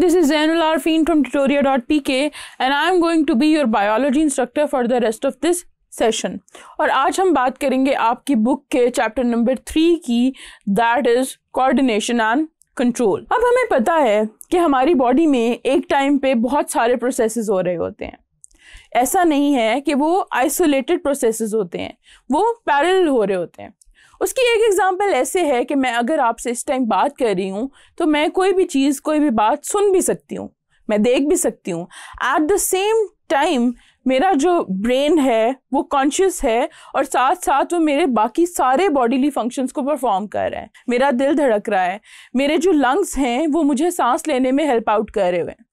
everyone, this from Zainul dot P K and I am going to be your biology instructor for the rest of this session और आज हम बात करेंगे आपकी book के chapter number three की that is coordination and control अब हमें पता है कि हमारी बॉडी में एक टाइम पे बहुत सारे प्रोसेसेस हो रहे होते हैं ऐसा नहीं है कि वो आइसोलेटेड प्रोसेसेस होते हैं वो पैरल हो रहे होते हैं उसकी एक एग्ज़ाम्पल ऐसे है कि मैं अगर आपसे इस टाइम बात कर रही हूँ तो मैं कोई भी चीज़ कोई भी बात सुन भी सकती हूँ मैं देख भी सकती हूँ एट द सेम टाइम मेरा जो ब्रेन है वो कॉन्शियस है और साथ साथ वो मेरे बाकी सारे बॉडीली फंक्शंस को परफॉर्म कर रहा है मेरा दिल धड़क रहा है मेरे जो लंग्स हैं वो मुझे सांस लेने में हेल्प आउट कर रहे हुए हैं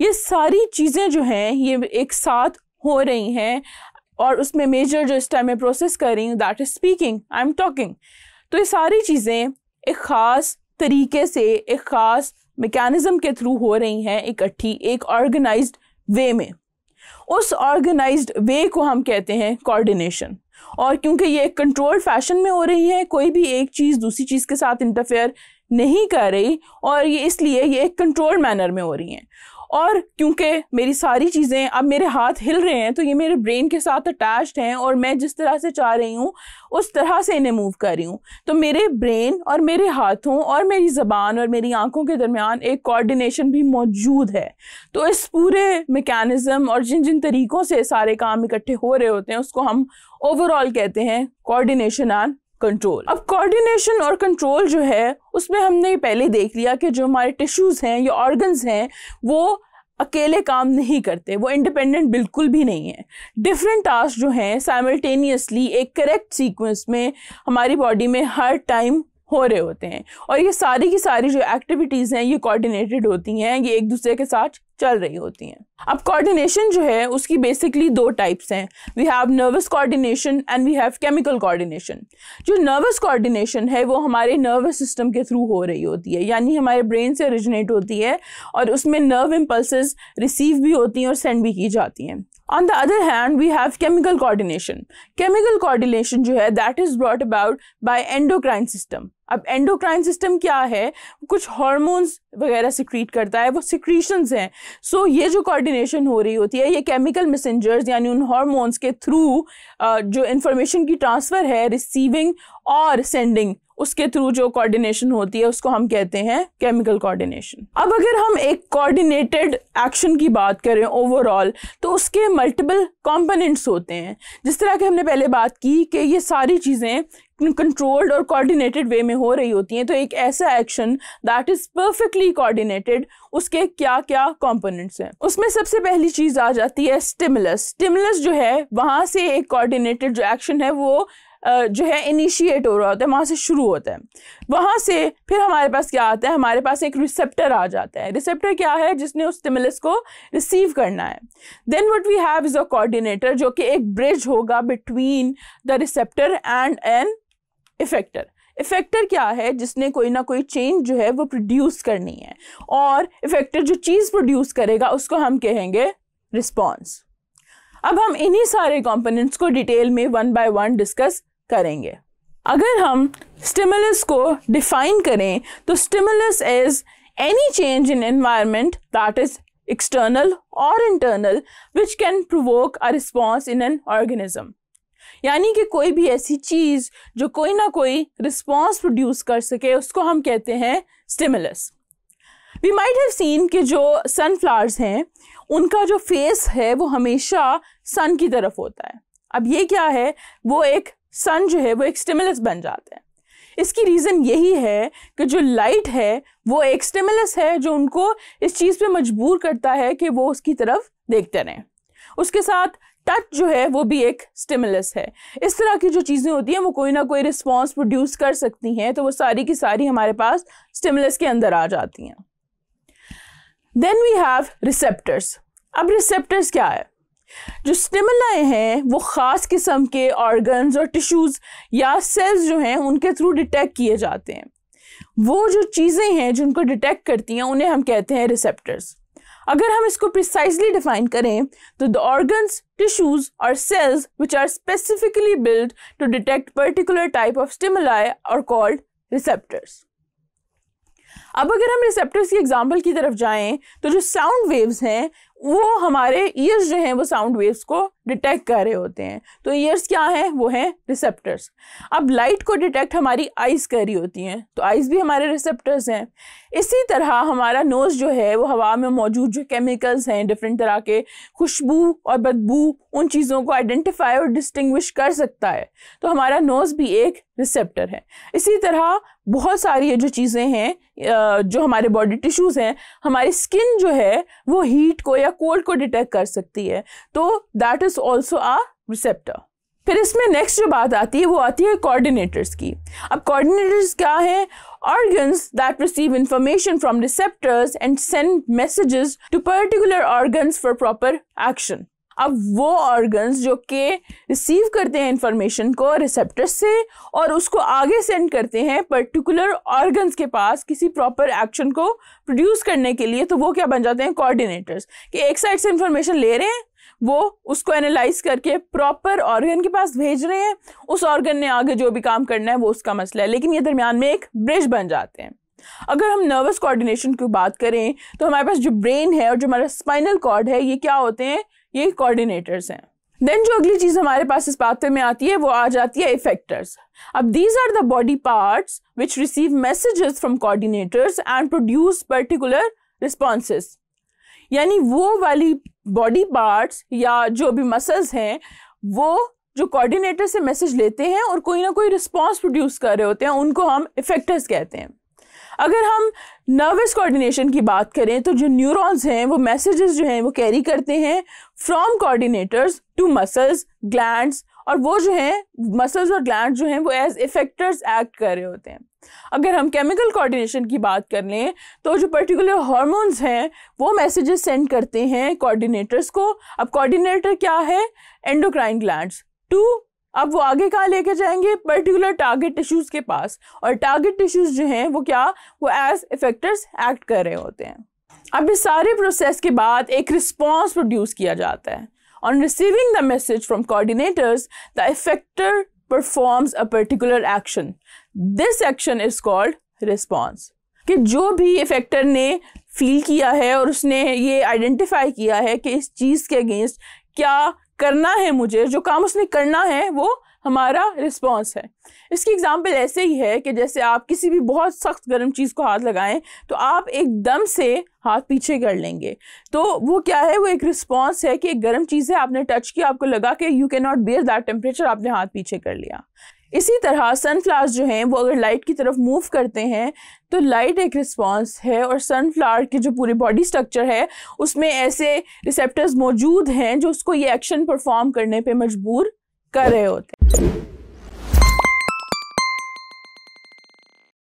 ये सारी चीज़ें जो हैं ये एक साथ हो रही हैं और उसमें मेजर जो इस टाइम मैं प्रोसेस कर रही हूँ that is speaking I am talking तो ये सारी चीज़ें एक ख़ास तरीके से एक ख़ास मेकेनिज़म के थ्रू हो रही हैं इकट्ठी एक ऑर्गेनाइज वे में उस ऑर्गेनाइज वे को हम कहते हैं कोऑर्डिनेशन और क्योंकि ये कंट्रोल फैशन में हो रही है कोई भी एक चीज़ दूसरी चीज़ के साथ इंटरफेयर नहीं कर रही और ये इसलिए ये एक कंट्रोल मैनर में हो रही हैं और क्योंकि मेरी सारी चीज़ें अब मेरे हाथ हिल रहे हैं तो ये मेरे ब्रेन के साथ अटैच्ड हैं और मैं जिस तरह से चाह रही हूँ उस तरह से इन्हें मूव कर रही हूँ तो मेरे ब्रेन और मेरे हाथों और मेरी ज़बान और मेरी आंखों के दरमियान एक कोऑर्डिनेशन भी मौजूद है तो इस पूरे मेकैनिज़म और जिन जिन तरीक़ों से सारे काम इकट्ठे हो रहे होते हैं उसको हम ओवरऑल कहते हैं कोऑर्डिनेशन एंड कंट्रोल अब कोऑर्डिनेशन और कंट्रोल जो है उसमें हमने पहले देख लिया कि जो हमारे टिश्यूज हैं या ऑर्गन्स हैं वो अकेले काम नहीं करते वो इंडिपेंडेंट बिल्कुल भी नहीं है डिफरेंट टास्क जो हैं साइमल्टेनियसली एक करेक्ट सीक्वेंस में हमारी बॉडी में हर टाइम हो रहे होते हैं और ये सारी की सारी जो एक्टिविटीज़ हैं ये कोऑर्डिनेटेड होती हैं ये एक दूसरे के साथ चल रही होती हैं अब कोऑर्डिनेशन जो है उसकी बेसिकली दो टाइप्स हैं we have nervous coordination and we have chemical coordination जो नर्वस कोऑर्डिनेशन है वो हमारे नर्वस सिस्टम के थ्रू हो रही होती है यानी हमारे ब्रेन से ओरिजिनेट होती है और उसमें नर्व इम्पल्स रिसीव भी होती हैं और सेंड भी की जाती हैं on the other hand we have chemical coordination chemical coordination जो है that is brought about by endocrine system अब एंडोक्राइन सिस्टम क्या है कुछ हार्मोन्स वगैरह सिक्रीट करता है वो सिक्रीशंस हैं सो so, ये जो कोऑर्डिनेशन हो रही होती है ये केमिकल मैसेंजर्स यानी उन हार्मोन्स के थ्रू जो इन्फॉर्मेशन की ट्रांसफ़र है रिसीविंग और सेंडिंग उसके थ्रू जो कोऑर्डिनेशन होती है उसको हम कहते हैं केमिकल कोऑर्डिनेशन अब अगर हम एक कोऑर्डिनेटेड एक्शन की बात करें ओवरऑल तो उसके मल्टीपल कंपोनेंट्स होते हैं जिस तरह की हमने पहले बात की कि ये सारी चीज़ें कंट्रोल्ड और कोऑर्डिनेटेड वे में हो रही होती हैं तो एक ऐसा action that is perfectly coordinated उसके क्या क्या कंपोनेंट्स हैं उसमें सबसे पहली चीज़ आ जाती है स्टिमुलस स्टिमुलस जो है वहाँ से एक कोऑर्डिनेटेड जो एक्शन है वो जो है इनिशिएट हो रहा होता है वहाँ से शुरू होता है वहाँ से फिर हमारे पास क्या आता है हमारे पास एक रिसेप्टर आ जाता है रिसेप्टर क्या है जिसने उस स्टिमुलस को रिसीव करना है then what we have is a coordinator जो कि एक ब्रिज होगा between the receptor and an effector effector क्या है जिसने कोई ना कोई चेंज जो है वो प्रोड्यूस करनी है और इफेक्टर जो चीज़ प्रोड्यूस करेगा उसको हम कहेंगे रिस्पॉन्स अब हम इन्हीं सारे कंपोनेंट्स को डिटेल में वन बाय वन डिस्कस करेंगे अगर हम स्टिमुलस को डिफाइन करें तो stimulus is any change in environment that is external और internal which can provoke a response in an organism यानी कि कोई भी ऐसी चीज़ जो कोई ना कोई रिस्पॉन्स प्रोड्यूस कर सके उसको हम कहते हैं stimulus we might have seen कि जो सनफ्लावर्स हैं उनका जो फेस है वो हमेशा सन की तरफ होता है अब ये क्या है वो एक सन जो है वो एक स्टिमुलस बन जाते हैं इसकी रीज़न यही है कि जो लाइट है वो एक स्टिमुलस है जो उनको इस चीज़ पे मजबूर करता है कि वो उसकी तरफ देखते रहें उसके साथ टच जो है वो भी एक स्टिमुलस है इस तरह की जो चीज़ें होती हैं वो कोई ना कोई रिस्पॉन्स प्रोड्यूस कर सकती हैं तो वो सारी की सारी हमारे पास स्टिमुलस के अंदर आ जाती हैं देन वी हैव रिसेप्टर्स अब रिसेप्टर्स क्या है जो स्टिमुलाई हैं वो ख़ास किस्म के ऑर्गन्स और टिश्यूज़ या सेल्स जो हैं उनके थ्रू डिटेक्ट किए जाते हैं वो जो चीज़ें हैं जिनको डिटेक्ट करती हैं उन्हें हम कहते हैं रिसेप्टर्स अगर हम इसको प्रिसाइसली डिफाइन करें तो द ऑर्गन्स टिश्यूज और cells which are specifically build to detect particular type of stimuli are called receptors अब अगर हम रिसेप्टर्स की एग्जाम्पल की तरफ जाएँ तो जो साउंड वेव्स हैं वो हमारे ईयर्स जो हैं वो साउंड वेव्स को डिटेक्ट कर रहे होते हैं तो ईयर्स क्या हैं वो हैं रिसेप्टर्स अब लाइट को डिटेक्ट हमारी आइज़ कर रही होती हैं तो आइज़ भी हमारे रिसेप्टर्स हैं इसी तरह हमारा नोज़ जो है वो हवा में मौजूद जो केमिकल्स हैं डिफरेंट तरह के खुशबू और बदबू उन चीज़ों को आइडेंटिफाई और डिस्टिंग्विश कर सकता है तो हमारा नोज़ भी एक रिसेप्टर है इसी तरह बहुत सारी ये जो चीज़ें हैं जो हमारे बॉडी टिश्यूज़ हैं हमारी स्किन जो है वो हीट को या कोल्ड को डिटेक्ट कर सकती है तो that is also a receptor फिर इसमें नेक्स्ट जो बात आती है वो आती है कोऑर्डिनेटर्स की अब कोऑर्डिनेटर्स क्या हैं organs that receive information from receptors and send messages to particular organs for proper action अब वो ऑर्गन्स जो कि रिसीव करते हैं इंफॉर्मेशन को रिसेप्टर से और उसको आगे सेंड करते हैं पर्टिकुलर ऑर्गन्स के पास किसी प्रॉपर एक्शन को प्रोड्यूस करने के लिए तो वो क्या बन जाते हैं कोऑर्डिनेटर्स कि एक साइड से इंफॉर्मेशन ले रहे हैं वो उसको एनालाइज करके प्रॉपर ऑर्गन के पास भेज रहे हैं उस ऑर्गन ने आगे जो भी काम करना है वो उसका मसला है लेकिन ये दरमियान में एक ब्रिज बन जाते हैं अगर हम नर्वस कोऑर्डिनेशन की बात करें तो हमारे पास जो ब्रेन है और जो हमारा स्पाइनल कॉर्ड है ये क्या होते हैं ये कोऑर्डिनेटर्स हैं देन जो अगली चीज़ हमारे पास इस पाथवे में आती है वो आ जाती है इफेक्टर्स अब these are the body parts which receive messages from coordinators and produce particular responses यानी वो वाली बॉडी पार्ट्स या जो भी मसल्स हैं वो जो कोऑर्डिनेटर से मैसेज लेते हैं और कोई ना कोई रिस्पॉन्स प्रोड्यूस कर रहे होते हैं उनको हम इफेक्टर्स कहते हैं अगर हम नर्वस कोऑर्डिनेशन की बात करें तो जो न्यूरॉन्स हैं वो मैसेजेस जो हैं वो कैरी करते हैं from coordinators to muscles glands और वो जो हैं मसल्स और ग्लैंड जो हैं वो एज इफेक्टर्स एक्ट कर रहे होते हैं अगर हम केमिकल कोऑर्डिनेशन की बात कर लें तो जो पर्टिकुलर हार्मोन्स हैं वो मैसेजेस सेंड करते हैं कोऑर्डिनेटर्स को अब कोऑर्डिनेटर क्या है एंडोक्राइन ग्लैंड्स टू अब वो आगे कहाँ लेके जाएंगे पर्टिकुलर टारगेट टिश्यूज़ के पास और टारगेट टिश्यूज़ जो हैं वो क्या वो एज इफेक्टर्स एक्ट कर रहे होते हैं अब इस सारे प्रोसेस के बाद एक रिस्पॉन्स प्रोड्यूस किया जाता है on receiving the message from coordinators the effector performs a particular action this action is called response कि जो भी इफेक्टर ने फील किया है और उसने ये आइडेंटिफाई किया है कि इस चीज़ के अगेंस्ट क्या करना है मुझे जो काम उसने करना है वो हमारा रिस्पॉन्स है इसकी एग्जाम्पल ऐसे ही है कि जैसे आप किसी भी बहुत सख्त गर्म चीज़ को हाथ लगाएं तो आप एकदम से हाथ पीछे कर लेंगे तो वो क्या है वो एक रिस्पॉन्स है कि एक गर्म चीज़ है आपने टच किया आपको लगा कि you can not bear that temperature आपने हाथ पीछे कर लिया इसी तरह सनफ्लावर्स जो हैं वो अगर लाइट की तरफ मूव करते हैं तो लाइट एक रिस्पांस है और सनफ्लावर के जो पूरे बॉडी स्ट्रक्चर है उसमें ऐसे रिसेप्टर्स मौजूद हैं जो उसको ये एक्शन परफॉर्म करने पे मजबूर कर रहे होते हैं